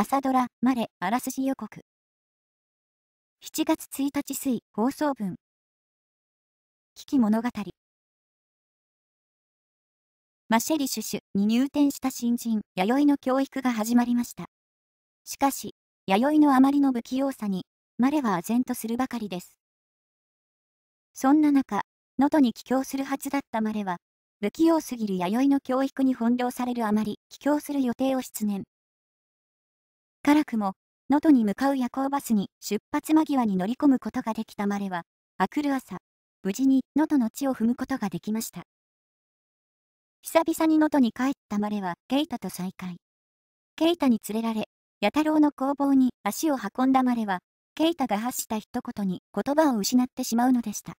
朝ドラ、マレ、あらすじ予告。7月1日水、放送分。危機物語。マシェリシュシュに入店した新人、弥生の教育が始まりました。しかし、弥生のあまりの不器用さに、マレは唖然とするばかりです。そんな中、喉に帰郷するはずだったマレは、不器用すぎる弥生の教育に翻弄されるあまり、帰郷する予定を失念。ばらくも、能登に向かう夜行バスに出発間際に乗り込むことができたまれは、あくる朝、無事に能登の地を踏むことができました。久々に能登に帰ったまれは、ケイタと再会。ケイタに連れられ、弥太郎の工房に足を運んだまれは、ケイタが発した一言に言葉を失ってしまうのでした。